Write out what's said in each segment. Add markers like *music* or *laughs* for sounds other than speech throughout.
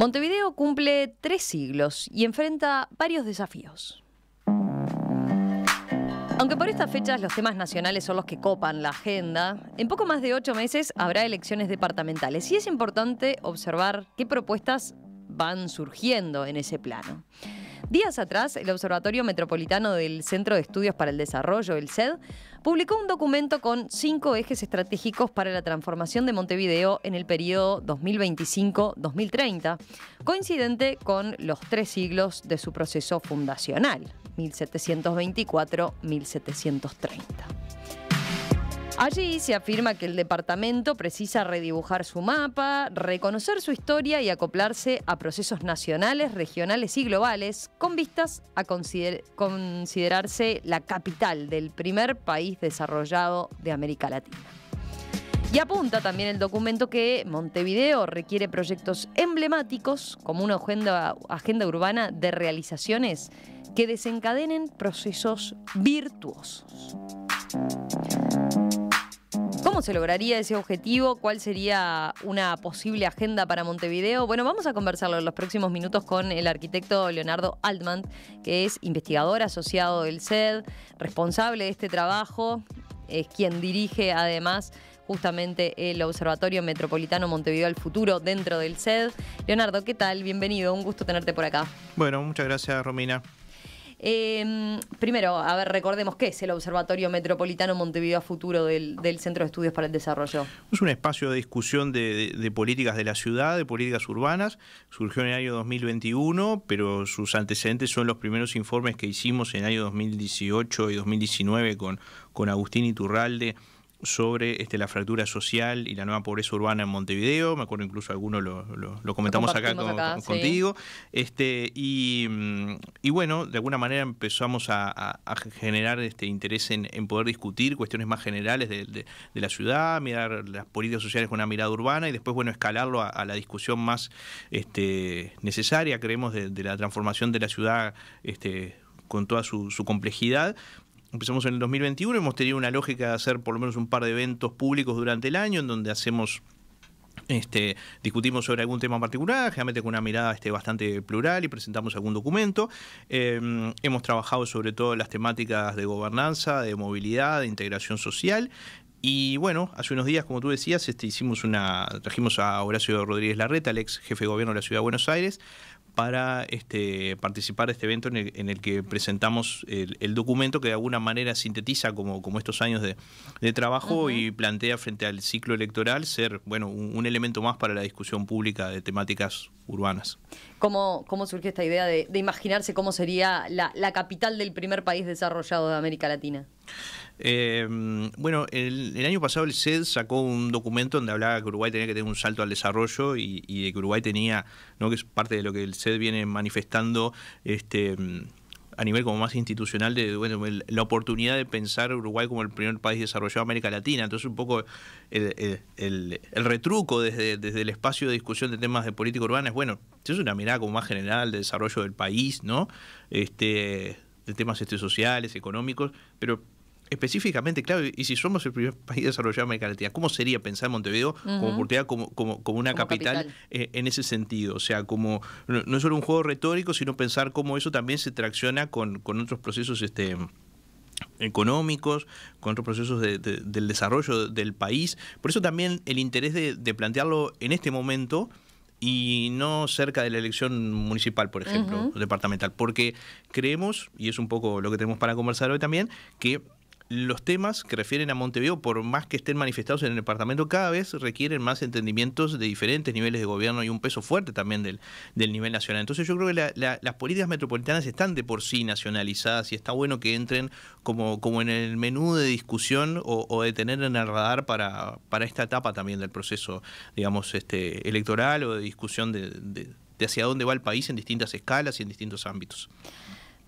Montevideo cumple tres siglos y enfrenta varios desafíos. Aunque por estas fechas los temas nacionales son los que copan la agenda, en poco más de ocho meses habrá elecciones departamentales y es importante observar qué propuestas van surgiendo en ese plano. Días atrás, el Observatorio Metropolitano del Centro de Estudios para el Desarrollo, el SED, publicó un documento con cinco ejes estratégicos para la transformación de Montevideo en el periodo 2025-2030, coincidente con los tres siglos de su proceso fundacional, 1724-1730. Allí se afirma que el departamento precisa redibujar su mapa, reconocer su historia y acoplarse a procesos nacionales, regionales y globales con vistas a considerarse la capital del primer país desarrollado de América Latina. Y apunta también el documento que Montevideo requiere proyectos emblemáticos como una agenda urbana de realizaciones que desencadenen procesos virtuosos. ¿Cómo se lograría ese objetivo? ¿Cuál sería una posible agenda para Montevideo? Bueno, vamos a conversarlo en los próximos minutos con el arquitecto Leonardo Altman, que es investigador asociado del SED, responsable de este trabajo, es quien dirige además justamente el Observatorio Metropolitano Montevideo al Futuro dentro del SED. Leonardo, ¿qué tal? Bienvenido, un gusto tenerte por acá. Bueno, muchas gracias Romina. Em, primero, a ver, recordemos qué es el Observatorio Metropolitano Montevideo Futuro del, Centro de Estudios para el Desarrollo. Es un espacio de discusión de, políticas de la ciudad, de políticas urbanas. Surgió en el año 2021, pero sus antecedentes son los primeros informes que hicimos en el año 2018 y 2019 con, con Agustín Iturralde sobre este, la fractura social y la nueva pobreza urbana en Montevideo. Me acuerdo incluso algunos lo, lo, comentamos acá, contigo. Este, mm, y, bueno, de alguna manera empezamos a, generar este interés en, poder discutir cuestiones más generales de, la ciudad, mirar las políticas sociales con una mirada urbana y después, bueno, escalarlo a, la discusión más este, necesaria, creemos, de, la transformación de la ciudad. Este, con toda su complejidad, Empezamos en el 2021, hemos tenido una lógica de hacer por lo menos un par de eventos públicos durante el año en donde hacemos este, discutimos sobre algún tema particular, generalmente con una mirada este, bastante plural y presentamos algún documento. Em, hemos trabajado sobre todo las temáticas de gobernanza, de movilidad, de integración social. Y bueno, hace unos días, como tú decías, este, hicimos una, trajimos a Horacio Rodríguez Larreta, el ex jefe de gobierno de la Ciudad de Buenos Aires, para este, participar de este evento en el, que presentamos el, documento que de alguna manera sintetiza como, como estos años de, trabajo y plantea frente al ciclo electoral ser bueno un, elemento más para la discusión pública de temáticas urbanas. ¿Cómo, cómo surge esta idea de, imaginarse cómo sería la, capital del primer país desarrollado de América Latina? Em, bueno, el, año pasado el SED sacó un documento donde hablaba que Uruguay tenía que tener un salto al desarrollo y, de que Uruguay tenía, ¿no? que es parte de lo que el SED viene manifestando, este, a nivel como más institucional de bueno, la oportunidad de pensar Uruguay como el primer país desarrollado de América Latina. Entonces un poco el, el, retruco desde, desde, el espacio de discusión de temas de política urbana es bueno, es una mirada como más general de desarrollo del país, ¿no? Este, de temas este, sociales, económicos, pero Específicamente, claro, y si somos el primer país desarrollado en América Latina, ¿cómo sería pensar Montevideo como como, como, una capital, eh, en ese sentido? O sea, como no, es solo un juego retórico, sino pensar cómo eso también se tracciona con, con otros procesos este, económicos, con otros procesos del desarrollo del país. Por eso también el interés de, plantearlo en este momento y no cerca de la elección municipal, por ejemplo, departamental, porque creemos, y es un poco lo que tenemos para conversar hoy también, que los temas que refieren a Montevideo, por más que estén manifestados en el departamento, cada vez requieren más entendimientos de diferentes niveles de gobierno y un peso fuerte también del, del nivel nacional. Entonces yo creo que las políticas metropolitanas están de por sí nacionalizadas y está bueno que entren como, como en el menú de discusión o, de tener en el radar para, esta etapa también del proceso, digamos, este, electoral o de discusión de hacia dónde va el país en distintas escalas y en distintos ámbitos.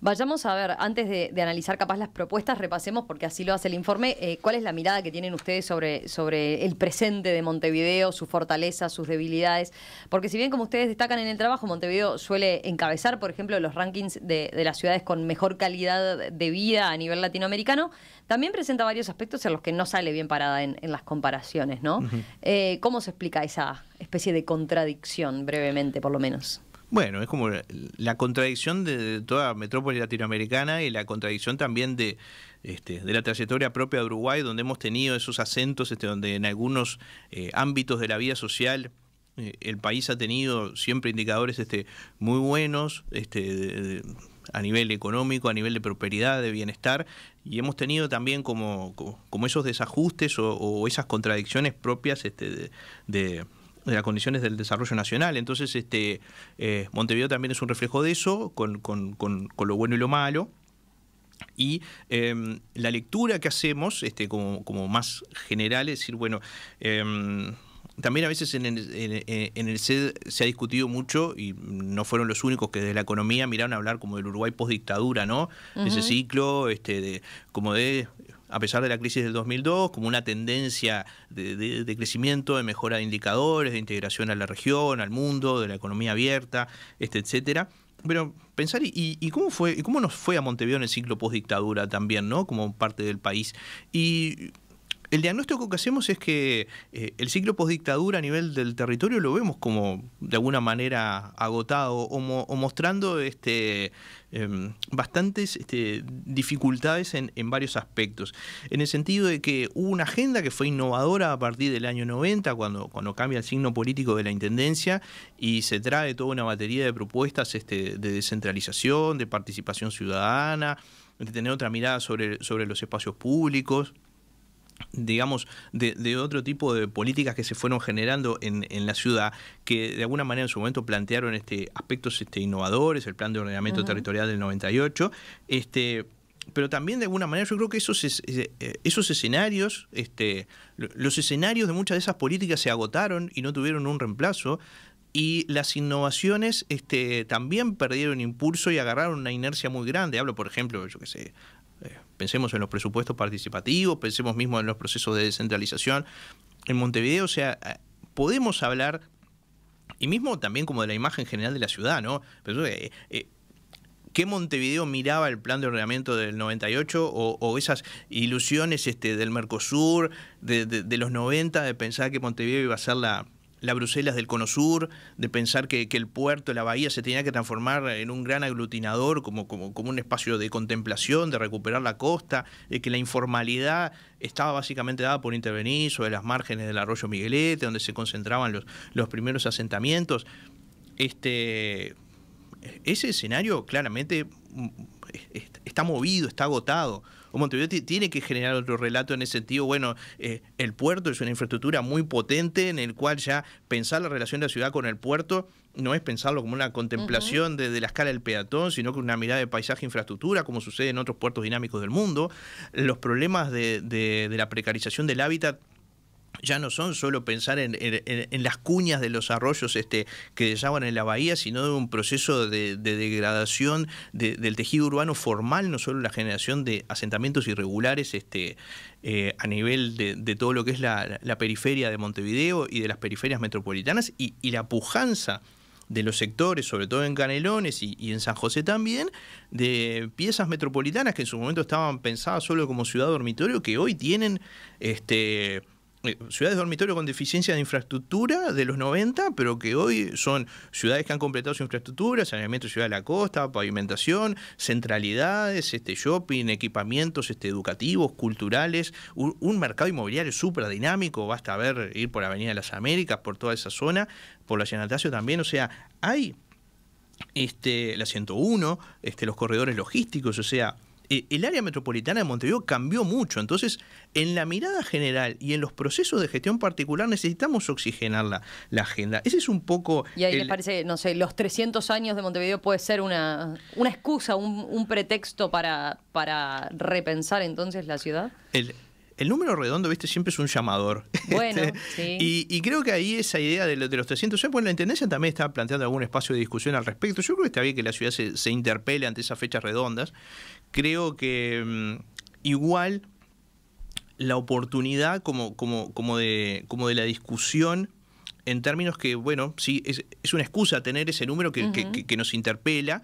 Vayamos a ver, antes de, analizar capaz las propuestas, repasemos, porque así lo hace el informe, eh, cuál es la mirada que tienen ustedes sobre, sobre el presente de Montevideo, sus fortalezas, sus debilidades. Porque si bien como ustedes destacan en el trabajo, Montevideo suele encabezar, por ejemplo, los rankings de, de las ciudades con mejor calidad de vida a nivel latinoamericano, también presenta varios aspectos en los que no sale bien parada en, las comparaciones, ¿no? Eh, ¿Cómo se explica esa especie de contradicción, brevemente por lo menos? Bueno, es como la contradicción de toda metrópoli latinoamericana y la contradicción también de, este, de la trayectoria propia de Uruguay, donde hemos tenido esos acentos, este, donde en algunos eh, ámbitos de la vida social eh, el país ha tenido siempre indicadores este, muy buenos este, a nivel económico, a nivel de prosperidad, de bienestar, y hemos tenido también como, como, esos desajustes o, esas contradicciones propias este, de de las condiciones del desarrollo nacional. Entonces, este, eh, Montevideo también es un reflejo de eso, con, con, con, con lo bueno y lo malo. Y em, la lectura que hacemos, este, como, como, más general, es decir, bueno, em, también a veces en el, en, eh, se ha discutido mucho, y no fueron los únicos que desde la economía miraron a hablar como del Uruguay post-dictadura, ¿no? Ese ciclo, este, de, como de a pesar de la crisis del 2002, como una tendencia de, crecimiento, de mejora de indicadores, de integración a la región, al mundo, de la economía abierta, este, etcétera. Pero pensar, y, cómo fue, cómo nos fue a Montevideo en el ciclo post-dictadura también, ¿no? Como parte del país. Y el diagnóstico que hacemos es que eh, el ciclo postdictadura a nivel del territorio lo vemos como de alguna manera agotado o, mostrando este, em, bastantes este, dificultades en, varios aspectos. En el sentido de que hubo una agenda que fue innovadora a partir del año 90, cuando, cambia el signo político de la Intendencia y se trae toda una batería de propuestas este, de descentralización, de participación ciudadana, de tener otra mirada sobre los espacios públicos digamos, de, otro tipo de políticas que se fueron generando en, en, la ciudad, que de alguna manera en su momento plantearon este, aspectos este, innovadores, el plan de ordenamiento territorial del 98, este, pero también de alguna manera yo creo que esos, eh, esos escenarios, este, los escenarios de muchas de esas políticas se agotaron y no tuvieron un reemplazo. Y las innovaciones este, también perdieron impulso y agarraron una inercia muy grande. Hablo, por ejemplo, yo que sé, pensemos en los presupuestos participativos, pensemos mismo en los procesos de descentralización. En Montevideo, o sea, eh, podemos hablar, y mismo también como de la imagen general de la ciudad, ¿no? Pero, eh, eh, ¿Qué Montevideo miraba el plan de ordenamiento del 98 o, o esas ilusiones este, del Mercosur de, de, los 90 de pensar que Montevideo iba a ser la, la Bruselas del Cono Sur, de pensar que, el puerto, la bahía se tenía que transformar en un gran aglutinador, como, un espacio de contemplación, de recuperar la costa, de eh, que la informalidad estaba básicamente dada por intervenir sobre las márgenes del arroyo Miguelete, donde se concentraban los, primeros asentamientos. Este, e-, ese escenario claramente mm, está movido, está agotado o Montevideo tiene que generar otro relato en ese sentido. Bueno, eh, el puerto es una infraestructura muy potente en el cual ya pensar la relación de la ciudad con el puerto no es pensarlo como una contemplación de, la escala del peatón, sino que una mirada de paisaje e infraestructura, como sucede en otros puertos dinámicos del mundo. Los problemas de la precarización del hábitat ya no son solo pensar en, las cuñas de los arroyos este, que desaban en la bahía, sino de un proceso de, degradación del tejido urbano formal, no solo la generación de asentamientos irregulares este, eh, a nivel de, todo lo que es la, periferia de Montevideo y de las periferias metropolitanas y, la pujanza de los sectores, sobre todo en Canelones y, en San José también, de piezas metropolitanas que en su momento estaban pensadas solo como ciudad dormitorio, que hoy tienen este, eh, ciudades dormitorio con deficiencia de infraestructura de los 90, pero que hoy son ciudades que han completado su infraestructura, saneamiento de ciudad de la costa, pavimentación, centralidades, este shopping, equipamientos este, educativos, culturales, un, mercado inmobiliario súper dinámico, basta ver ir por Avenida de las Américas, por toda esa zona, por la Llanatacio también, o sea, hay este, la 101, este, los corredores logísticos, o sea, e-, el área metropolitana de Montevideo cambió mucho. Entonces, en la mirada general y en los procesos de gestión particular necesitamos oxigenar la, agenda. Ese es un poco... Y ahí les parece, no sé, los 300 años de Montevideo puede ser una, una excusa, un, un pretexto para, para repensar entonces la ciudad. El, el número redondo, viste, siempre es un llamador. *laughs* Este, bueno, sí. y, creo que ahí esa idea de, de los 300 ya, bueno, la Intendencia también está planteando algún espacio de discusión al respecto. Yo creo que está bien que la ciudad se, interpela interpele ante esas fechas redondas. Creo que mm, igual la oportunidad como, como, como, de, como de la discusión en términos que, bueno, sí, es, una excusa tener ese número que nos interpela,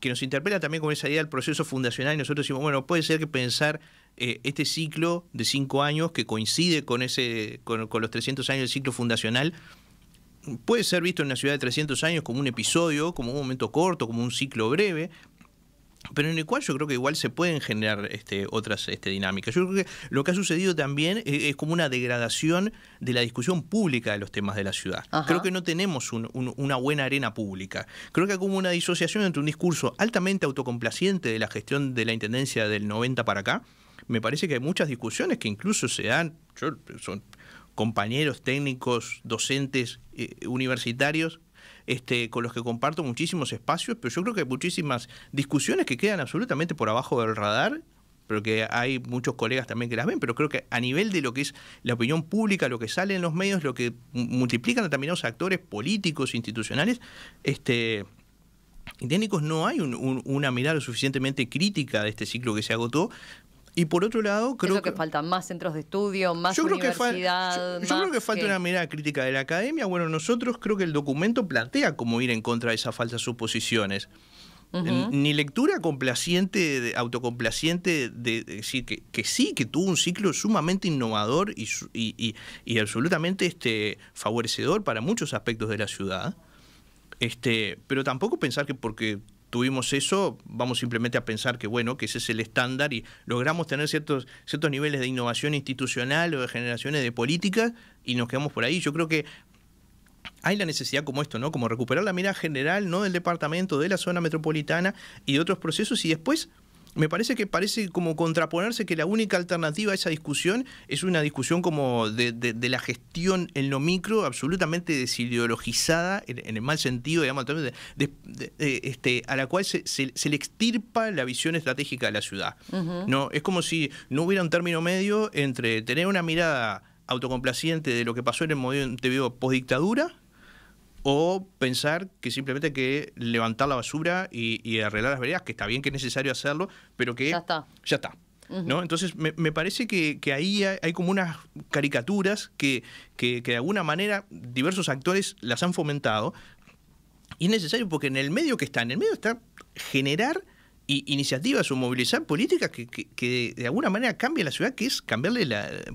que nos interpela también con esa idea del proceso fundacional y nosotros decimos, bueno, puede ser que pensar eh, este ciclo de cinco años que coincide con, ese, con, con los 300 años del ciclo fundacional, puede ser visto en una ciudad de 300 años como un episodio, como un momento corto, como un ciclo breve, pero en el cual yo creo que igual se pueden generar este, otras este, dinámicas. Yo creo que lo que ha sucedido también eh, es, como una degradación de la discusión pública de los temas de la ciudad. Creo que no tenemos una buena arena pública. Creo que hay como una disociación entre un discurso altamente autocomplaciente de la gestión de la Intendencia del 90 para acá. Me parece que hay muchas discusiones que incluso se dan, son compañeros técnicos, docentes, eh, universitarios, este, con los que comparto muchísimos espacios, pero yo creo que hay muchísimas discusiones que quedan absolutamente por abajo del radar pero que hay muchos colegas también que las ven, pero creo que a nivel de lo que es la opinión pública, lo que sale en los medios, lo que multiplican también los actores políticos, institucionales, este y técnicos no hay una mirada suficientemente crítica de este ciclo que se agotó y por otro lado, creo que, faltan más centros de estudio, más universidad. yo, creo que falta una mirada crítica de la academia. Bueno, nosotros creo que el documento plantea cómo ir en contra de esas falsas suposiciones. Ni lectura complaciente, autocomplaciente de, decir que, sí, que tuvo un ciclo sumamente innovador y, absolutamente este, favorecedor para muchos aspectos de la ciudad. Este, pero tampoco pensar que porque tuvimos eso, vamos simplemente a pensar que bueno, que ese es el estándar y logramos tener ciertos, ciertos niveles de innovación institucional o de generaciones de políticas y nos quedamos por ahí. Yo creo que hay la necesidad como esto, ¿no? Como recuperar la mirada general, ¿no? Del departamento, de la zona metropolitana y de otros procesos y después me parece que parece como contraponerse que la única alternativa a esa discusión es una discusión como de, la gestión en lo micro, absolutamente desideologizada, en, el mal sentido, digamos, este, a la cual se, le extirpa la visión estratégica de la ciudad. ¿no? Es como si no hubiera un término medio entre tener una mirada autocomplaciente de lo que pasó en el movimiento postdictadura o pensar que simplemente hay que levantar la basura y, arreglar las veredas, que está bien que es necesario hacerlo, pero que ya está. ¿No? Entonces me, me parece que, ahí hay, como unas caricaturas que, que, de alguna manera diversos actores las han fomentado y es necesario porque en el medio que está, en el medio está generar iniciativas o movilizar políticas que, que, de alguna manera cambie la ciudad, que es cambiarle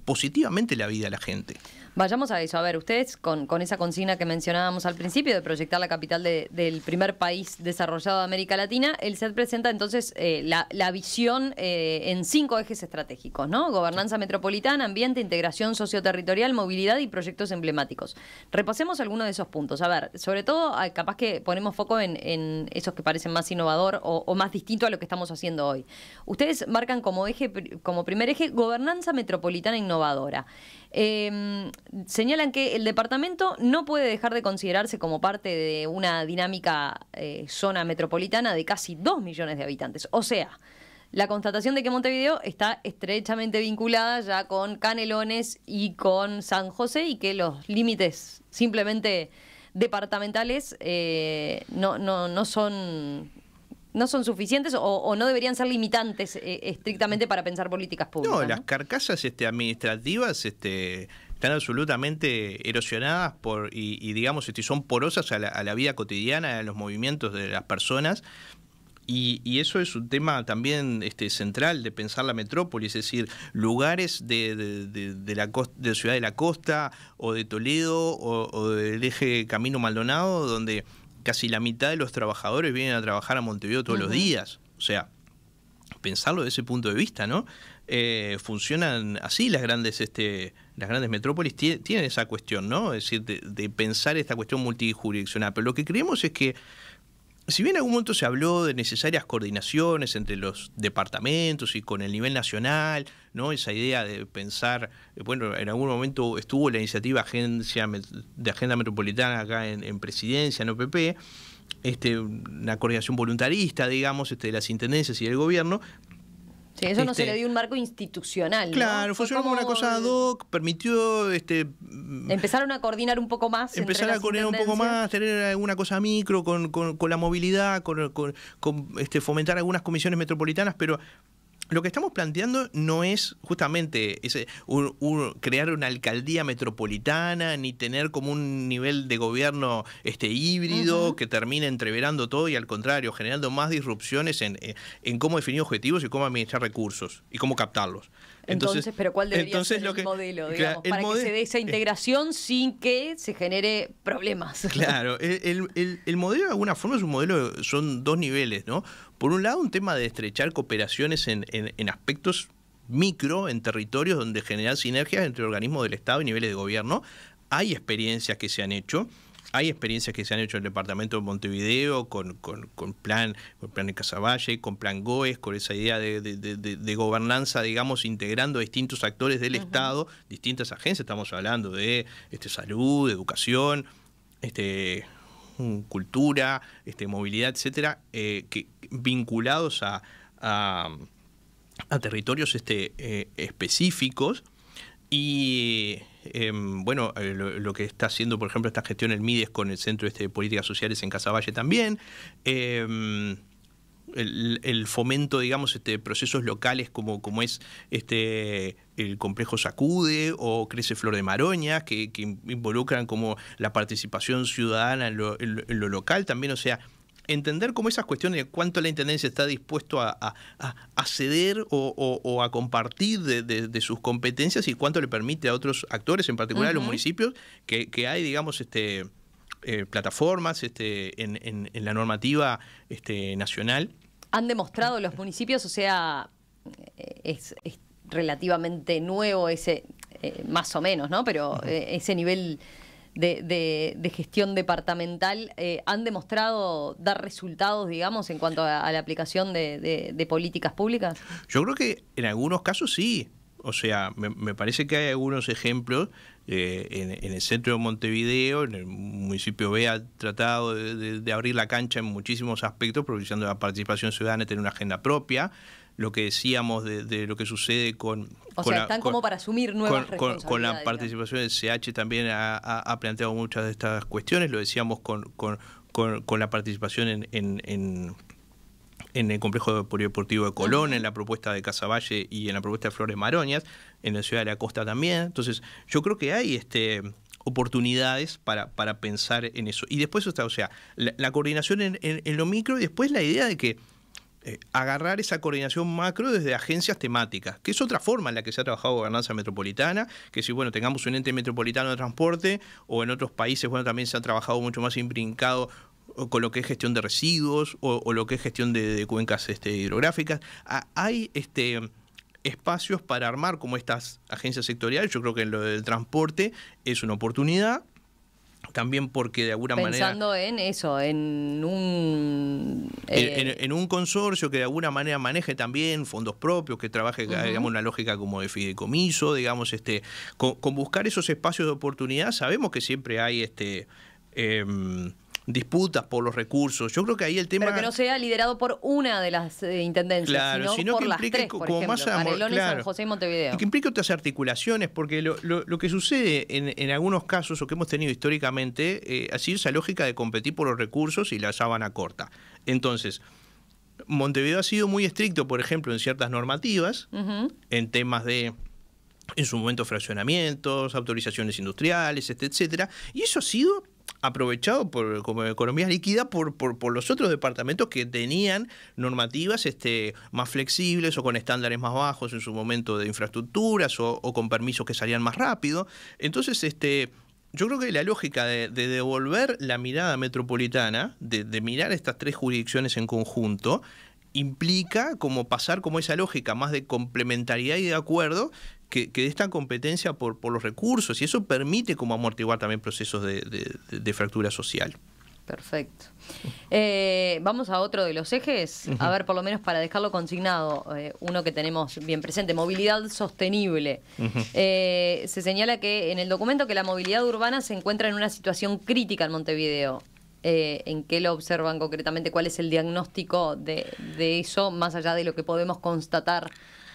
positivamente la vida a la gente. Vayamos a eso. A ver, ustedes con, esa consigna que mencionábamos al principio de proyectar la capital del primer país desarrollado de América Latina, el CED presenta entonces eh, la, visión eh, en cinco ejes estratégicos, ¿no? Gobernanza metropolitana, ambiente, integración socioterritorial, movilidad y proyectos emblemáticos. Repasemos algunos de esos puntos. A ver, sobre todo, ah, capaz que ponemos foco en, en esos que parecen más innovador o, más distinto a lo que estamos haciendo hoy. Ustedes marcan como eje, como primer eje, gobernanza metropolitana innovadora. Eh, señalan que el departamento no puede dejar de considerarse como parte de una dinámica eh, zona metropolitana de casi 2 millones de habitantes. O sea, la constatación de que Montevideo está estrechamente vinculada ya con Canelones y con San José y que los límites simplemente departamentales eh, no, no, no son no son suficientes o, no deberían ser limitantes eh, estrictamente para pensar políticas públicas. No, las carcasas este, administrativas este, están absolutamente erosionadas por y, digamos este, son porosas a la, vida cotidiana, a los movimientos de las personas. Y, eso es un tema también este, central de pensar la metrópolis, es decir, lugares de, de, la de Ciudad de la Costa o de Toledo o, o del eje Camino Maldonado, donde casi la mitad de los trabajadores vienen a trabajar a Montevideo todos los días. O sea, pensarlo desde ese punto de vista, ¿no? Eh, funcionan así las grandes, este, las grandes metrópolis, tienen esa cuestión, ¿no? Es decir, de, de pensar esta cuestión multijurisdiccional. Pero lo que creemos es que si bien en algún momento se habló de necesarias coordinaciones entre los departamentos y con el nivel nacional, ¿no? Esa idea de pensar, eh, bueno, en algún momento estuvo la iniciativa agencia de Agenda Metropolitana acá en, presidencia, en OPP, este, una coordinación voluntarista, digamos, este, de las intendencias y del gobierno, eso no se este, le dio un marco institucional. Claro, funcionó como una cosa ad hoc, permitió... Este, mm, empezaron a coordinar un poco más. Empezaron a coordinar un poco más, tener alguna cosa micro con, con, con la movilidad, con, con, este, fomentar algunas comisiones metropolitanas, pero lo que estamos planteando no es justamente ese, crear una alcaldía metropolitana ni tener como un nivel de gobierno este, híbrido que termine entreverando todo y al contrario, generando más disrupciones en, eh, en cómo definir objetivos y cómo administrar recursos y cómo captarlos. Entonces, pero ¿cuál debería ser el modelo, digamos, para que se dé esa eh, integración sin que se genere problemas? *laughs* Claro, el, modelo de alguna forma es un modelo, son dos niveles, ¿no? Por un lado, un tema de estrechar cooperaciones en, en aspectos micro, en territorios donde generar sinergias entre organismos del Estado y niveles de gobierno. Hay experiencias que se han hecho. Hay experiencias que se han hecho en el departamento de Montevideo con, con, plan, con plan de Casaballe, con plan Goes, con esa idea de, gobernanza, digamos, integrando a distintos actores del Estado, distintas agencias, estamos hablando de este, salud, educación, este, mm, cultura, este, movilidad, etcétera, eh, que, vinculados a, a, territorios este, eh, específicos y Em, bueno, eh, lo, que está haciendo, por ejemplo, esta gestión el MIDES con el Centro este de Políticas Sociales en Casaballe también. Em, el, fomento, digamos, de este, procesos locales como, como es este, el complejo Sacude o Crece Flor de Maroña, que, involucran como la participación ciudadana en lo, en lo local también, o sea, entender cómo esas cuestiones de cuánto la Intendencia está dispuesto a, a, a ceder o, a compartir de, sus competencias y cuánto le permite a otros actores, en particular a los municipios, que, hay, digamos, este, eh, plataformas este, en, en, la normativa este, nacional. Han demostrado los municipios, o sea, eh, es, relativamente nuevo ese, eh, más o menos, ¿no? Pero ese nivel de, de, gestión departamental eh, han demostrado dar resultados, digamos, en cuanto a, la aplicación de, de, políticas públicas? Yo creo que en algunos casos sí. O sea, me, me parece que hay algunos ejemplos eh, en, en, el centro de Montevideo, en el municipio B ha tratado de, abrir la cancha en muchísimos aspectos, propiciando la participación ciudadana, tener una agenda propia lo que decíamos de, lo que sucede con... O sea, están como para asumir nuevas con, con la participación del CH también ha, planteado muchas de estas cuestiones, lo decíamos con, con la participación en, en, en el complejo polideportivo de Colón, en la propuesta de casaballe y en la propuesta de Flores Maroñas, en la ciudad de la costa también. Entonces, yo creo que hay este oportunidades para, para pensar en eso. Y después está, o sea, la, coordinación en, lo micro y después la idea de que eh, agarrar esa coordinación macro desde agencias temáticas, que es otra forma en la que se ha trabajado gobernanza metropolitana, que si bueno, tengamos un ente metropolitano de transporte, o en otros países, bueno, también se ha trabajado mucho más imprincado con lo que es gestión de residuos, o, lo que es gestión de, cuencas este, hidrográficas. hay este espacios para armar como estas agencias sectoriales, yo creo que en lo del transporte es una oportunidad también porque de alguna manera... Pensando en eso, en un... Eh, en, un consorcio que de alguna manera maneje también fondos propios, que trabaje, digamos, una lógica como de fideicomiso, digamos, este, con, buscar esos espacios de oportunidad, sabemos que siempre hay este... Em, disputas por los recursos. Yo creo que ahí el tema... Para que no sea liderado por una de las eh, intendencias, sino, por que las tres, por ejemplo, más San José y Montevideo. Y que implique otras articulaciones, porque lo, que sucede en, algunos casos, o que hemos tenido históricamente, eh, ha sido esa lógica de competir por los recursos y la sábana corta. Entonces... Montevideo ha sido muy estricto, por ejemplo, en ciertas normativas, en temas de en su momento fraccionamientos, autorizaciones industriales, etcétera. Y eso ha sido aprovechado por, como economía líquida por, por, los otros departamentos que tenían normativas este, más flexibles o con estándares más bajos en su momento de infraestructuras o, con permisos que salían más rápido. Entonces, este, yo creo que la lógica de, devolver la mirada metropolitana, de, mirar estas tres jurisdicciones en conjunto, implica como pasar como esa lógica más de complementariedad y de acuerdo que, que esta competencia por, los recursos y eso permite como amortiguar también procesos de, fractura social. Perfecto. Eh, vamos a otro de los ejes, a ver, por lo menos para dejarlo consignado, eh, uno que tenemos bien presente, movilidad sostenible. Eh, se señala que en el documento que la movilidad urbana se encuentra en una situación crítica en Montevideo. ¿En qué lo observan concretamente? ¿Cuál es el diagnóstico de eso, más allá de lo que podemos constatar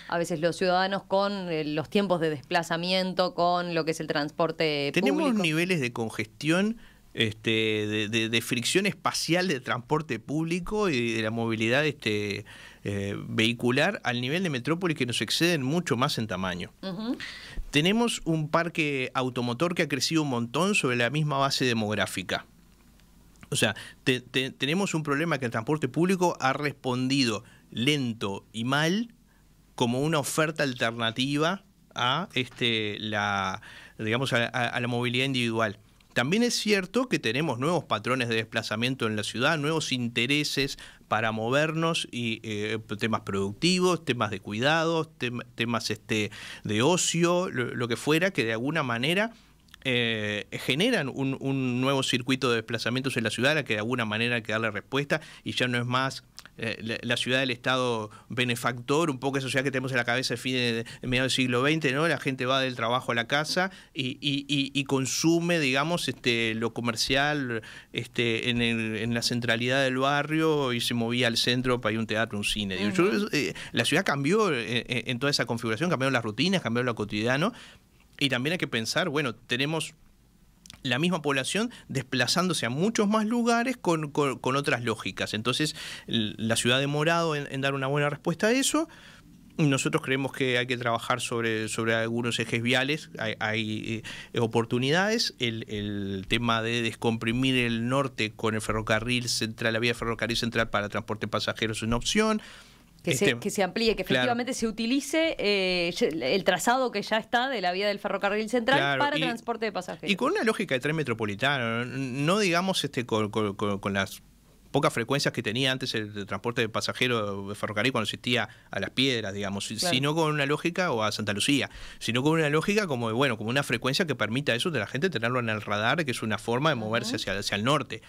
a veces los ciudadanos con eh, los tiempos de desplazamiento, con lo que es el transporte Tenemos niveles de congestión este, de, fricción espacial de transporte público y de la movilidad este, eh, vehicular al nivel de metrópolis que nos exceden mucho más en tamaño. Tenemos un parque automotor que ha crecido un montón sobre la misma base demográfica. O sea, tenemos un problema que el transporte público ha respondido lento y mal como una oferta alternativa a este, la, digamos, a, la movilidad individual. También es cierto que tenemos nuevos patrones de desplazamiento en la ciudad, nuevos intereses para movernos y eh, temas productivos, temas de cuidados, temas este, de ocio, lo, que fuera, que de alguna manera eh, generan un, nuevo circuito de desplazamientos en la ciudad, a que de alguna manera hay que darle respuesta y ya no es más eh, la, ciudad del Estado benefactor, un poco esa sociedad que tenemos en la cabeza de fines de, mediados del siglo XX, ¿no? La gente va del trabajo a la casa y, consume, digamos, este, lo comercial este, en, la centralidad del barrio y se movía al centro para ir a un teatro, un cine. Eh, la ciudad cambió eh, en toda esa configuración, cambiaron las rutinas, cambiaron lo cotidiano. Y también hay que pensar, bueno, tenemos la misma población desplazándose a muchos más lugares con, con, otras lógicas. Entonces, la ciudad ha demorado en, dar una buena respuesta a eso. Nosotros creemos que hay que trabajar sobre, sobre algunos ejes viales, hay, eh, oportunidades. El, tema de descomprimir el norte con el ferrocarril central, la vía ferrocarril central para transporte de pasajeros es una opción que, se, amplíe, que efectivamente se utilice eh, el trazado que ya está de la vía del ferrocarril central para transporte de pasajeros. Y con una lógica de tren metropolitano, no digamos este con, las pocas frecuencias que tenía antes el transporte de pasajeros de ferrocarril cuando existía a las piedras, digamos, sino con una lógica, o a Santa Lucía, sino con una lógica como, bueno, como una frecuencia que permita eso de la gente tenerlo en el radar, que es una forma de moverse hacia, hacia el norte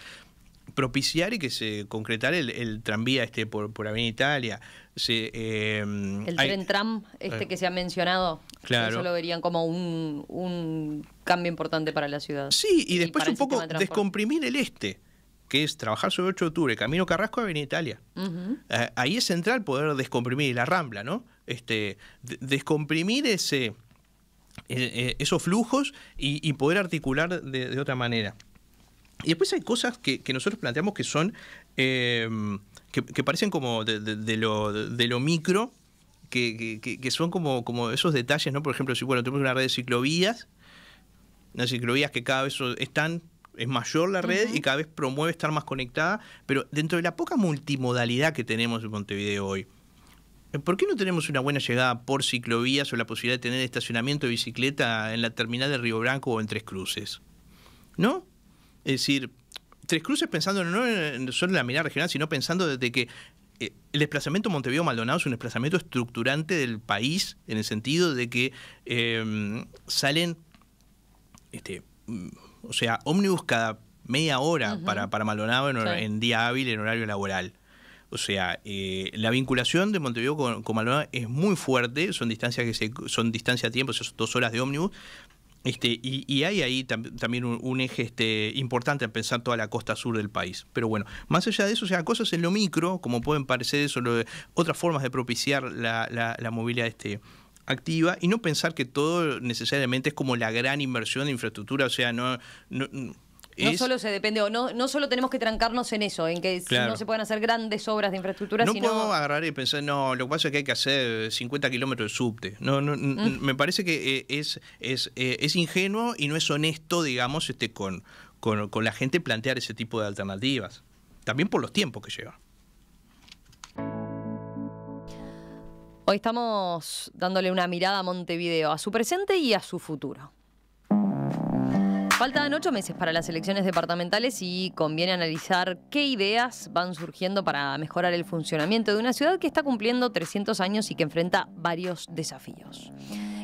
propiciar y que se concretara el, el tranvía este por, por Avenida Italia. Eh, el tren tram, este eh. que se ha mencionado, claro. eso lo verían como un, cambio importante para la ciudad. Sí, y después un poco descomprimir el este que es trabajar sobre 8 de octubre, Camino Carrasco, Avenida Italia. Eh, ahí es central poder descomprimir la rambla, ¿no? Este, descomprimir ese, esos flujos y, poder articular de, otra manera. Y después hay cosas que, nosotros planteamos que son, em, que, parecen como de, lo, micro, que, son como, como esos detalles, ¿no? Por ejemplo, si bueno, tenemos una red de ciclovías, las ciclovías que cada vez están, es mayor la red y cada vez promueve estar más conectada, pero dentro de la poca multimodalidad que tenemos en Montevideo hoy, ¿por qué no tenemos una buena llegada por ciclovías o la posibilidad de tener estacionamiento de bicicleta en la terminal de Río Branco o en Tres Cruces? ¿No? Es decir, Tres Cruces pensando no solo en la mirada regional, sino pensando desde que eh, el desplazamiento Montevideo-Maldonado es un desplazamiento estructurante del país, en el sentido de que em, salen, este, mm, o sea, ómnibus cada media hora para, Maldonado en, día hábil, en horario laboral. O sea, eh, la vinculación de Montevideo con, Maldonado es muy fuerte, son distancias que son distancia tiempo, son dos horas de ómnibus, este, y, y, hay ahí también un, eje este, importante al pensar toda la costa sur del país. Pero bueno, más allá de eso, o sea, cosas en lo micro, como pueden parecer eso, otras formas de propiciar la, la, la movilidad este, activa y no pensar que todo necesariamente es como la gran inversión de infraestructura, o sea, no no solo se depende, o no, no solo tenemos que trancarnos en eso, en que no se pueden hacer grandes obras de infraestructura. No puedo agarrar y pensar, no, lo que pasa es que hay que hacer 50 eh, kilómetros de subte. No, mm. Me parece que eh, es, eh, es, ingenuo y no es honesto, digamos, este, con, con, con la gente plantear ese tipo de alternativas. También por los tiempos que lleva. Hoy estamos dándole una mirada a Montevideo, a su presente y a su futuro. Faltan ocho meses para las elecciones departamentales y conviene analizar qué ideas van surgiendo para mejorar el funcionamiento de una ciudad que está cumpliendo 300 años y que enfrenta varios desafíos.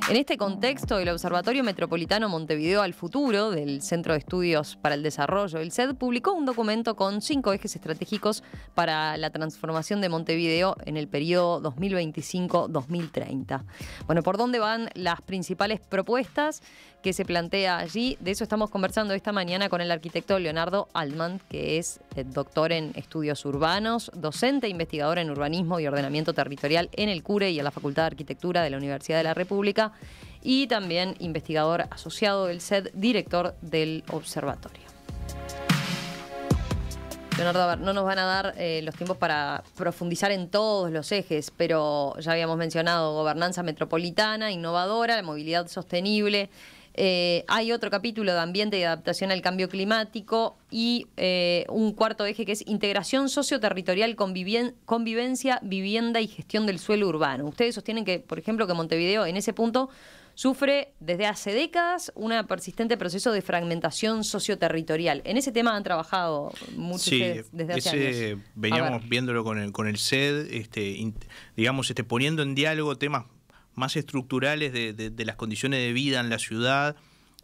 En este contexto, el Observatorio Metropolitano Montevideo al Futuro, del Centro de Estudios para el Desarrollo, el SED, publicó un documento con cinco ejes estratégicos para la transformación de Montevideo en el periodo 2025-2030. Bueno, ¿por dónde van las principales propuestas? que se plantea allí. De eso estamos conversando esta mañana con el arquitecto Leonardo Altman, que es eh, doctor en estudios urbanos, docente e investigador en urbanismo y ordenamiento territorial en el CURE y en la Facultad de Arquitectura de la Universidad de la República, y también investigador asociado del SED, director del observatorio. Leonardo, a ver, no nos van a dar eh, los tiempos para profundizar en todos los ejes, pero ya habíamos mencionado gobernanza metropolitana, innovadora, la movilidad sostenible, eh, hay otro capítulo de ambiente y adaptación al cambio climático y eh, un cuarto eje que es integración socioterritorial, convivencia, vivienda y gestión del suelo urbano. Ustedes sostienen que, por ejemplo, que Montevideo en ese punto sufre desde hace décadas un persistente proceso de fragmentación socioterritorial. En ese tema han trabajado muchos. sí, desde hace ese, años. Veníamos viéndolo con el, con el SED, este, digamos, este, poniendo en diálogo temas más estructurales de, las condiciones de vida en la ciudad,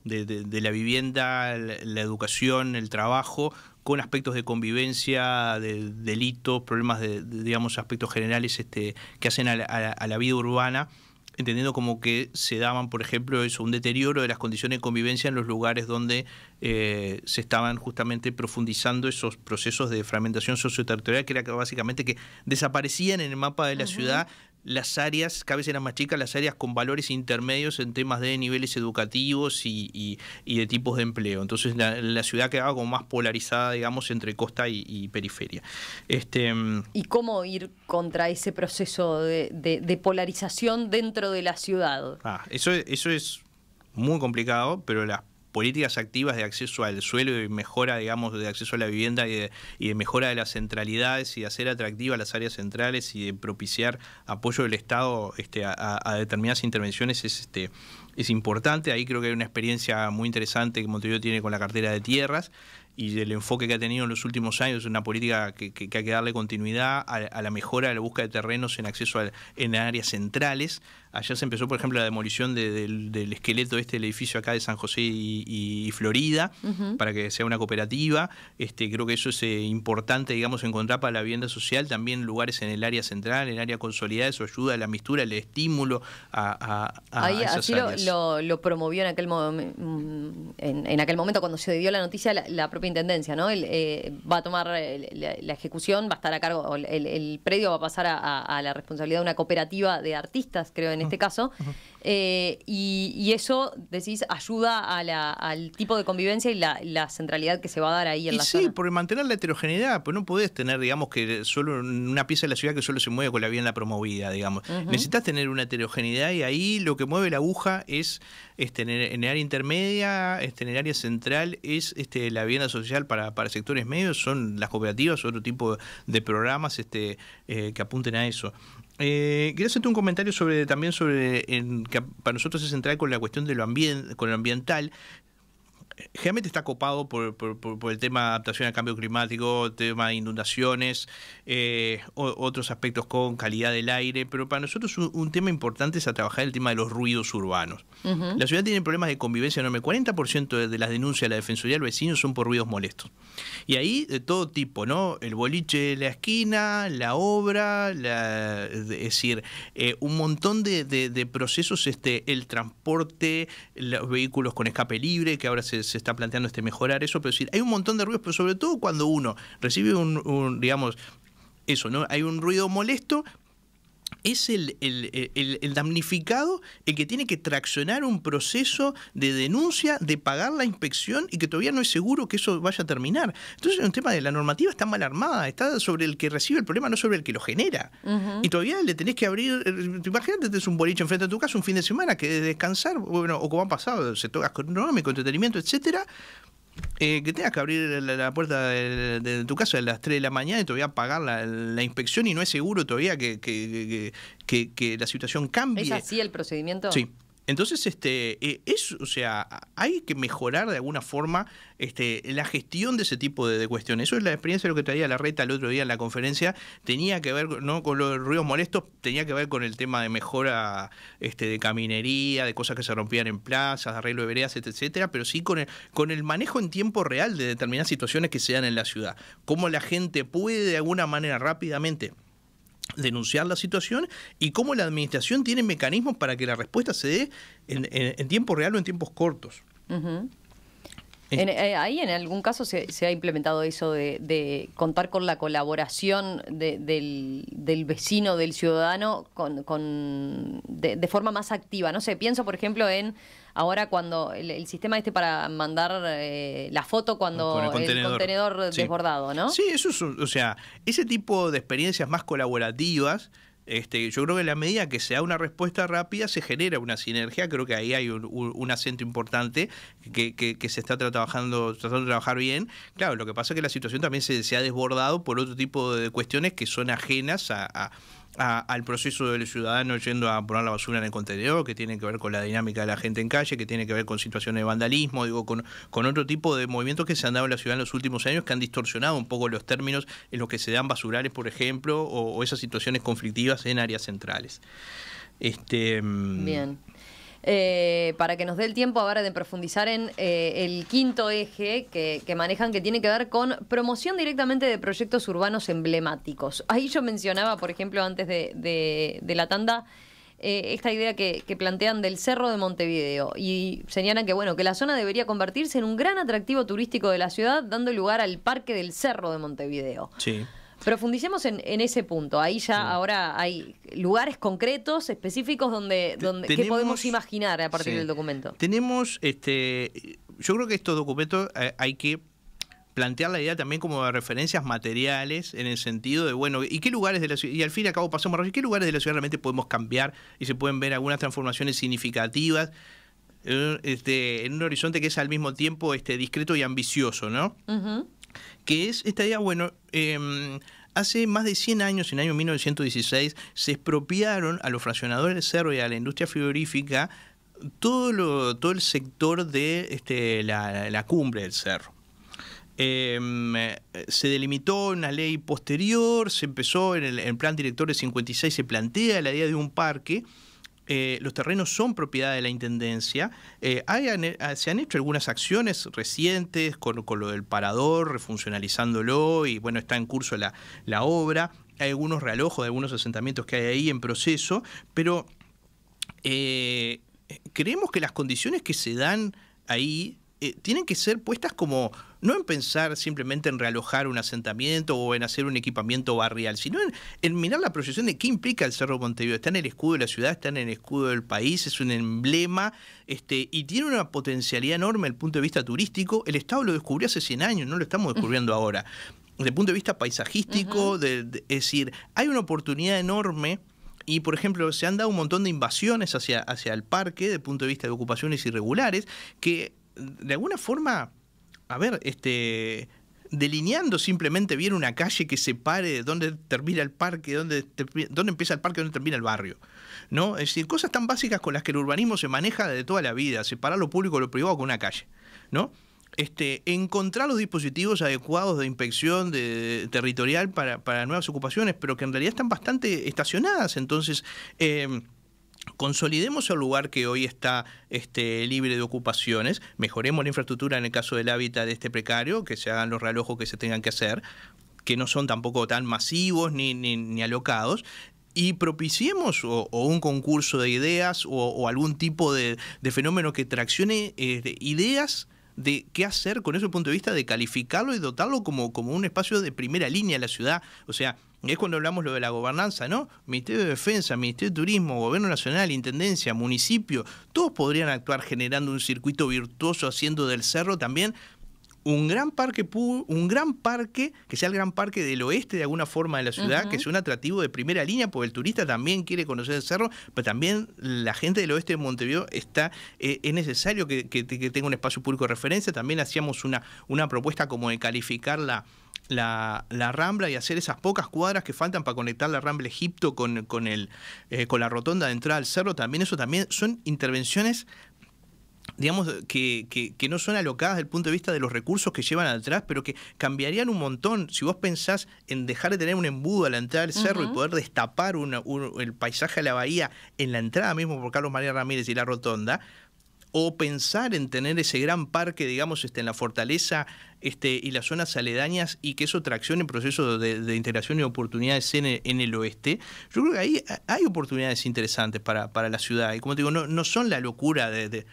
de, la vivienda, la, educación, el trabajo, con aspectos de convivencia, de, delitos, problemas de, digamos, aspectos generales este, que hacen a la, vida urbana, entendiendo como que se daban, por ejemplo, eso, un deterioro de las condiciones de convivencia en los lugares donde eh, se estaban justamente profundizando esos procesos de fragmentación socioterritorial, que era básicamente que desaparecían en el mapa de la ciudad las áreas, cada vez eran más chicas, las áreas con valores intermedios en temas de niveles educativos y, de tipos de empleo. Entonces la, ciudad quedaba como más polarizada, digamos, entre costa y, periferia. Este, mm, ¿Y cómo ir contra ese proceso de, polarización dentro de la ciudad? Ah, eso, eso es muy complicado, pero la políticas activas de acceso al suelo y mejora, digamos, de acceso a la vivienda y de, mejora de las centralidades y de hacer atractivas las áreas centrales y de propiciar apoyo del Estado este, a, determinadas intervenciones es este es importante. Ahí creo que hay una experiencia muy interesante que Montevideo tiene con la cartera de tierras y el enfoque que ha tenido en los últimos años, es una política que, que, que hay que darle continuidad a, la mejora de la búsqueda de terrenos en acceso en áreas centrales Ayer se empezó, por ejemplo, la demolición del, esqueleto este del edificio acá de San José y, Florida, para que sea una cooperativa. Este, creo que eso es eh, importante, digamos, encontrar para la vivienda social también lugares en el área central, en el área consolidada, eso ayuda a la mistura, el estímulo a, Ahí, así Lo, promovió en aquel, mm, aquel momento cuando se dio la noticia la, propia intendencia, ¿no? Eh, va a tomar eh, la, ejecución, va a estar a cargo, el, predio va a pasar a, a la responsabilidad de una cooperativa de artistas, creo, en este caso, eh, y, eso, decís, ayuda al tipo de convivencia y la, centralidad que se va a dar ahí en la sí, Sí, porque mantener la heterogeneidad, pues no podés tener, digamos, que solo una pieza de la ciudad que solo se mueve con la vivienda promovida, digamos. Necesitas tener una heterogeneidad y ahí lo que mueve la aguja es este, en el área intermedia, este, en el área central, es este, la vivienda social para, sectores medios, son las cooperativas, otro tipo de programas este, eh, que apunten a eso. Eh, quería hacerte un comentario sobre también sobre en, que para nosotros es central con la cuestión de lo con lo ambiental generalmente está copado por, el tema de adaptación al cambio climático, tema de inundaciones, eh, otros aspectos con calidad del aire, pero para nosotros un, tema importante es a trabajar el tema de los ruidos urbanos. La ciudad tiene problemas de convivencia enorme. 40% de, las denuncias de la Defensoría del Vecino son por ruidos molestos. Y ahí de todo tipo, ¿no? El boliche de la esquina, la obra, es decir, eh, un montón de, de, procesos, este, el transporte, los vehículos con escape libre, que ahora se se está planteando este mejorar eso, pero hay un montón de ruidos, pero sobre todo cuando uno recibe un, un digamos, eso, ¿no? Hay un ruido molesto, es el, el, damnificado el que tiene que traccionar un proceso de denuncia, de pagar la inspección y que todavía no es seguro que eso vaya a terminar. Entonces, es un tema de la normativa está mal armada, está sobre el que recibe el problema, no sobre el que lo genera. Y todavía le tenés que abrir. Eh, imagínate, tenés un boliche enfrente de tu casa un fin de semana que descansar, bueno, o como han pasado, se toca económico, entretenimiento, etcétera eh, que tengas que abrir la, puerta de, tu casa a las 3 de la mañana y todavía pagar la, inspección y no es seguro todavía que, que, que la situación cambie. ¿Es así el procedimiento? Sí. Entonces, este, eh, es, o sea, hay que mejorar de alguna forma este, la gestión de ese tipo de, cuestiones. Eso es la experiencia de lo que traía la reta el otro día en la conferencia. Tenía que ver no con los ruidos molestos, tenía que ver con el tema de mejora este, de caminería, de cosas que se rompían en plazas, de arreglo de veredas, etcétera, pero sí con el, con el manejo en tiempo real de determinadas situaciones que se dan en la ciudad. Cómo la gente puede de alguna manera rápidamente denunciar la situación y cómo la administración tiene mecanismos para que la respuesta se dé en, en, tiempo real o en tiempos cortos. Eh, ahí en algún caso se, se ha implementado eso de, de, contar con la colaboración de, del, del, vecino, del ciudadano, con, con de, de, forma más activa. No sé, pienso por ejemplo en Ahora cuando el, sistema este para mandar eh, la foto cuando el contenedor, desbordado, ¿no? Sí, eso es, o sea, ese tipo de experiencias más colaborativas. Este, yo creo que en la medida que se da una respuesta rápida se genera una sinergia, creo que ahí hay un, acento importante que, se está trabajando, tratando de trabajar bien. Claro, lo que pasa es que la situación también se, ha desbordado por otro tipo de cuestiones que son ajenas a al proceso del ciudadano yendo a poner la basura en el contenedor, que tiene que ver con la dinámica de la gente en calle, que tiene que ver con situaciones de vandalismo, digo, con, con otro tipo de movimientos que se han dado en la ciudad en los últimos años que han distorsionado un poco los términos en los que se dan basurales, por ejemplo, o, o esas situaciones conflictivas en áreas centrales. Este, mm, Bien. Eh, para que nos dé el tiempo ahora de profundizar en eh, el quinto eje que, que, manejan, que tiene que ver con promoción directamente de proyectos urbanos emblemáticos. Ahí yo mencionaba, por ejemplo, antes de, la tanda, eh, esta idea que, que, plantean del Cerro de Montevideo y señalan que bueno que la zona debería convertirse en un gran atractivo turístico de la ciudad, dando lugar al Parque del Cerro de Montevideo. Sí. Profundicemos en, ese punto. Ahí ya ahora hay lugares concretos, específicos, donde, donde que podemos imaginar a partir del documento. Tenemos, este, yo creo que estos documentos eh, hay que plantear la idea también como referencias materiales en el sentido de, bueno, ¿y qué lugares de la ciudad? Y al fin y al cabo pasamos, qué lugares de la ciudad realmente podemos cambiar y se pueden ver algunas transformaciones significativas? Eh, este, en un horizonte que es al mismo tiempo este, discreto y ambicioso, ¿no? que es esta idea, bueno, em, hace más de 100 años, en el año 1916, se expropiaron a los fraccionadores del cerro y a la industria frigorífica todo, lo, todo el sector de este, la, cumbre del cerro. Em, se delimitó una ley posterior, se empezó en el plan director de 56, se plantea la idea de un parque, eh, los terrenos son propiedad de la Intendencia. Eh, ah, se han hecho algunas acciones recientes con, lo del parador, refuncionalizándolo y bueno, está en curso la, obra. Hay algunos realojos, de algunos asentamientos que hay ahí en proceso, pero eh, creemos que las condiciones que se dan ahí eh, tienen que ser puestas como, no en pensar simplemente en realojar un asentamiento o en hacer un equipamiento barrial, sino en, mirar la proyección de qué implica el Cerro Montevideo. Está en el escudo de la ciudad, está en el escudo del país, es un emblema este, y tiene una potencialidad enorme desde el punto de vista turístico. El Estado lo descubrió hace 100 años, no lo estamos descubriendo ahora. Desde el punto de vista paisajístico, es decir, hay una oportunidad enorme. Y, por ejemplo, se han dado un montón de invasiones hacia, hacia el parque, desde el punto de vista de ocupaciones irregulares, que de alguna forma, a ver, este, delineando simplemente bien una calle que separe dónde termina el parque, dónde, empieza el parque, dónde termina el barrio. ¿no? Es decir, cosas tan básicas con las que el urbanismo se maneja de toda la vida, separar lo público de lo privado con una calle. ¿no? Este, encontrar los dispositivos adecuados de inspección de, territorial para, para, nuevas ocupaciones, pero que en realidad están bastante estacionadas. Entonces, em, consolidemos el lugar que hoy está este, libre de ocupaciones, mejoremos la infraestructura en el caso del hábitat de este precario, que se hagan los realojos que se tengan que hacer, que no son tampoco tan masivos ni, alocados, y propiciemos o, un concurso de ideas o, algún tipo de, fenómeno que traccione eh, ideas de qué hacer con ese punto de vista, de calificarlo y dotarlo como, como un espacio de primera línea de la ciudad. O sea, es cuando hablamos lo de la gobernanza, ¿no? Ministerio de Defensa, Ministerio de Turismo, Gobierno Nacional, Intendencia, Municipio, todos podrían actuar generando un circuito virtuoso, haciendo del cerro también un gran parque un gran parque que sea el gran parque del oeste de alguna forma de la ciudad, que sea un atractivo de primera línea, porque el turista también quiere conocer el cerro, pero también la gente del oeste de Montevideo está, eh, es necesario que, tenga un espacio público de referencia. También hacíamos una, una propuesta como de calificar la, la, Rambla y hacer esas pocas cuadras que faltan para conectar la Rambla Egipto con, con, el, eh, con la rotonda de entrada al cerro, también eso también son intervenciones digamos, que, que, no son alocadas desde el punto de vista de los recursos que llevan atrás, pero que cambiarían un montón. Si vos pensás en dejar de tener un embudo a la entrada del cerro y poder destapar el paisaje a la bahía en la entrada mismo por Carlos María Ramírez y la rotonda, o pensar en tener ese gran parque, digamos, este, en la fortaleza este, y las zonas aledañas y que eso traccione procesos proceso de, integración y oportunidades en el, oeste, yo creo que ahí hay oportunidades interesantes para, para la ciudad. Y como digo, no, no son la locura del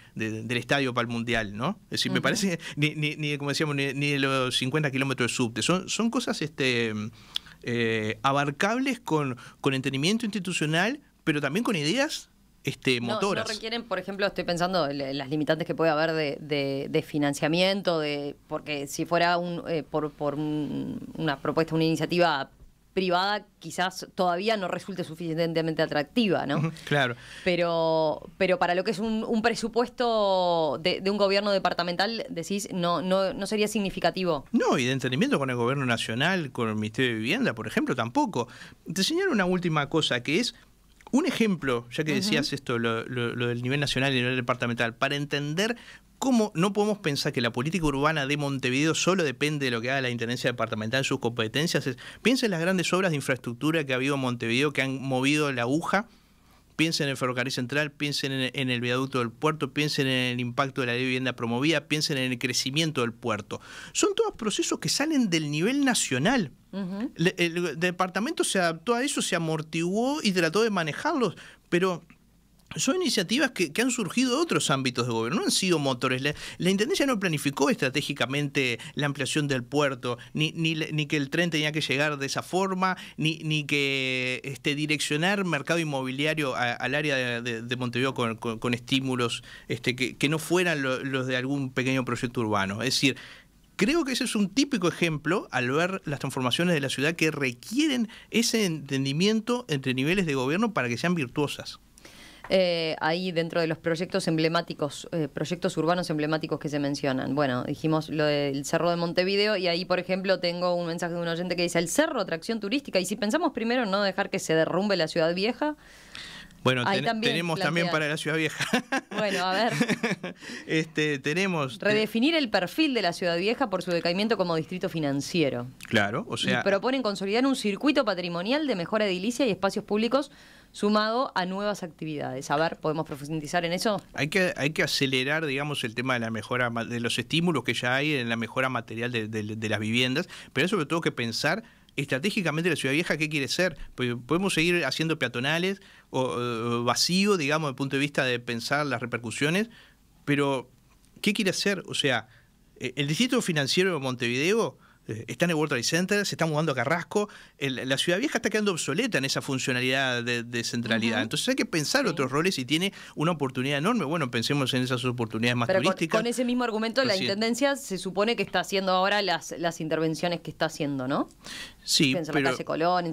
estadio para el Mundial, ¿no? Es decir, me parece, *laughs* ni, como decíamos, ni, de los 50 kilómetros de subte. Son, son cosas este, eh, abarcables con, con entendimiento institucional, pero también con ideas este, no, motoras. requieren, por ejemplo, estoy pensando en las limitantes que puede haber de, financiamiento, de porque si fuera un, eh, por, una propuesta, una iniciativa privada quizás todavía no resulte suficientemente atractiva, ¿no? Claro. Pero, pero para lo que es un, presupuesto de, un gobierno departamental, decís, no, no, no sería significativo. No, y de entendimiento con el gobierno nacional, con el Ministerio de Vivienda, por ejemplo, tampoco. Te señalo una última cosa que es un ejemplo, ya que decías esto, lo, del nivel nacional y el nivel departamental, para entender cómo no podemos pensar que la política urbana de Montevideo solo depende de lo que haga la Intendencia Departamental en sus competencias, es, piensa en las grandes obras de infraestructura que ha habido en Montevideo que han movido la aguja piensen en el ferrocarril central, piensen en, el viaducto del puerto, piensen en el impacto de la vivienda promovida, piensen en el crecimiento del puerto. Son todos procesos que salen del nivel nacional. el, el departamento se adaptó a eso, se amortiguó y trató de manejarlos, pero son iniciativas que, han surgido de otros ámbitos de gobierno, no han sido motores. La, Intendencia no planificó estratégicamente la ampliación del puerto, ni, que el tren tenía que llegar de esa forma, ni, ni que este, direccionar mercado inmobiliario al área de, Montevideo con, estímulos este, que, no fueran los de algún pequeño proyecto urbano. Es decir, Creo que ese es un típico ejemplo al ver las transformaciones de la ciudad que requieren ese entendimiento entre niveles de gobierno para que sean virtuosas. Eh, ahí dentro de los proyectos emblemáticos, eh, proyectos urbanos emblemáticos que se mencionan. Bueno, dijimos lo del Cerro de Montevideo y ahí, por ejemplo, tengo un mensaje de un oyente que dice, el cerro, atracción turística, y si pensamos primero en no dejar que se derrumbe la ciudad vieja, bueno, tenemos también para la ciudad vieja. *laughs* Bueno, a ver. *laughs* este, tenemos. Redefinir el perfil de la ciudad vieja por su decaimiento como distrito financiero. Claro, o sea. proponen consolidar un circuito patrimonial de mejora edilicia y espacios públicos sumado a nuevas actividades. A ver, ¿podemos profundizar en eso? Hay que, hay que acelerar, digamos, el tema de la mejora, de los estímulos que ya hay en la mejora material de, las viviendas, pero sobre todo que pensar estratégicamente la ciudad vieja qué quiere ser. Pues, podemos seguir haciendo peatonales o, vacío, digamos, desde el punto de vista de pensar las repercusiones, pero ¿qué quiere hacer? O sea, eh, el distrito financiero de Montevideo eh, está en el World Trade Center, se está mudando a Carrasco. la ciudad vieja está quedando obsoleta en esa funcionalidad de, centralidad. Entonces hay que pensar otros roles y tiene una oportunidad enorme. Bueno, pensemos en esas oportunidades más turísticas. Con, ese mismo argumento, la Intendencia se supone que está haciendo ahora las, las intervenciones que está haciendo, ¿no? Sí, pero, en Colón,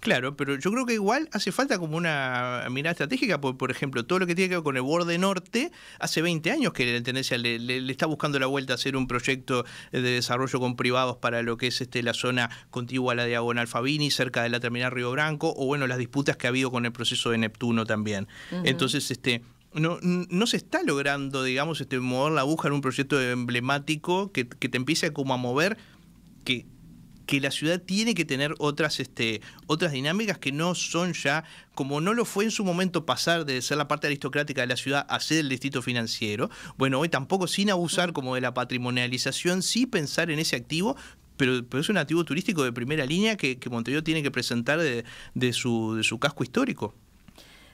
Claro, pero yo creo que igual hace falta como una mirada estratégica, por, ejemplo, todo lo que tiene que ver con el borde norte, hace 20 años que la Intendencia le está buscando la vuelta a hacer un proyecto de desarrollo con privados para lo que es este, la zona contigua a la Diagonal Fabini, cerca de la terminal Río Branco, o bueno, las disputas que ha habido con el proceso de Neptuno también. Entonces, este, no, no, se está logrando, digamos, este, mover la aguja en un proyecto emblemático que, que te empiece como a mover, que que la ciudad tiene que tener otras, este, otras dinámicas que no son ya, como no lo fue en su momento pasar de ser la parte aristocrática de la ciudad a ser el distrito financiero, bueno, hoy tampoco sin abusar como de la patrimonialización, sí pensar en ese activo, pero, pero, es un activo turístico de primera línea que, que Montevideo tiene que presentar de, de, su, casco histórico.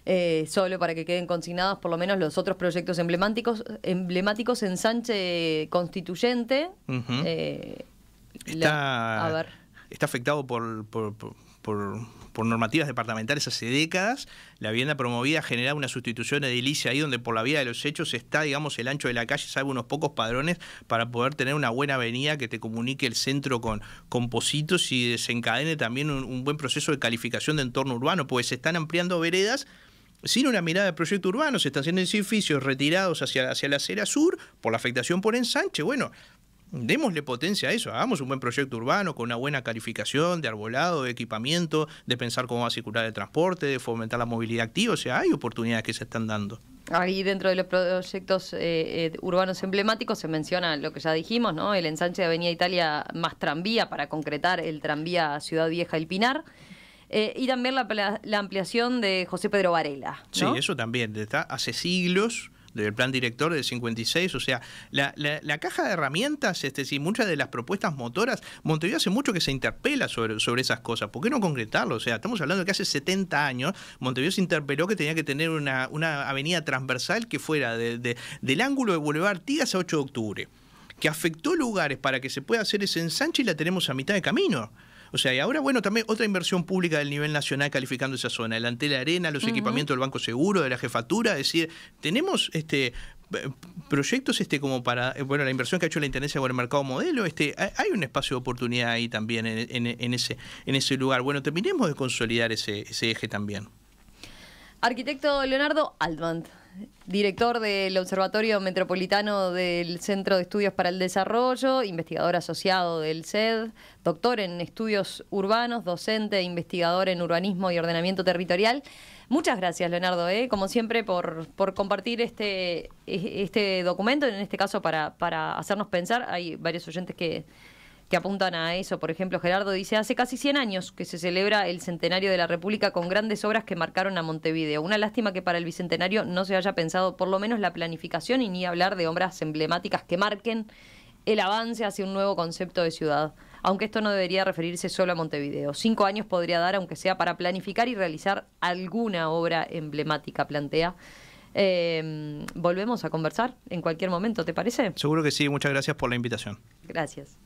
Eh, solo para que queden consignados por lo menos los otros proyectos emblemáticos, emblemáticos en Sánchez Constituyente. Está, afectado por, normativas departamentales hace décadas, la vivienda promovida genera una sustitución edilicia ahí donde por la vía de los hechos está, digamos, el ancho de la calle, salvo unos pocos padrones para poder tener una buena avenida que te comunique el centro con, compositos y desencadene también un, buen proceso de calificación de entorno urbano, pues se están ampliando veredas sin una mirada de proyecto urbano, se están haciendo edificios retirados hacia, hacia la acera sur por la afectación por ensanche. Bueno, Démosle potencia a eso, hagamos un buen proyecto urbano con una buena calificación de arbolado, de equipamiento, de pensar cómo va a circular el transporte, de fomentar la movilidad activa, o sea, hay oportunidades que se están dando. Ahí dentro de los proyectos eh, eh, urbanos emblemáticos se menciona lo que ya dijimos, ¿no? El ensanche de Avenida Italia más tranvía para concretar el tranvía Ciudad Vieja El Pinar. Eh, y también la, ampliación de José Pedro Varela. Sí, eso también. hace siglos del plan director del 56. O sea, la, la, caja de herramientas este, y muchas de las propuestas motoras, Montevideo hace mucho que se interpela sobre, sobre esas cosas. ¿Por qué no concretarlo? O sea, estamos hablando de que hace 70 años Montevideo se interpeló que tenía que tener una, una avenida transversal que fuera del ángulo de Boulevard Tigas a 8 de octubre que afectó lugares para que se pueda hacer ese ensanche y la tenemos a mitad de camino. O sea, y ahora, bueno, también otra inversión pública del nivel nacional calificando esa zona, el la Arena, los equipamientos del Banco Seguro, de la Jefatura, es decir, tenemos este eh, proyectos este como para eh, bueno la inversión que ha hecho la intendencia por el mercado modelo este hay un espacio de oportunidad ahí también en, ese en ese lugar bueno terminemos de consolidar ese, eje también arquitecto Leonardo Altman director del Observatorio Metropolitano del Centro de Estudios para el Desarrollo, investigador asociado del SED, doctor en estudios urbanos, docente e investigador en urbanismo y ordenamiento territorial. Muchas gracias, Leonardo, ¿eh? como siempre, por, compartir este, e, este documento, en este caso para, para hacernos pensar. Hay varios oyentes que que apuntan a eso. Por ejemplo, Gerardo dice, hace casi 100 años que se celebra el centenario de la República con grandes obras que marcaron a Montevideo. Una lástima que para el bicentenario no se haya pensado por lo menos la planificación y ni hablar de obras emblemáticas que marquen el avance hacia un nuevo concepto de ciudad. Aunque esto no debería referirse solo a Montevideo. Cinco años podría dar, aunque sea para planificar y realizar alguna obra emblemática, plantea. Em, volvemos a conversar en cualquier momento, ¿te parece? Seguro que sí, muchas gracias por la invitación. Gracias.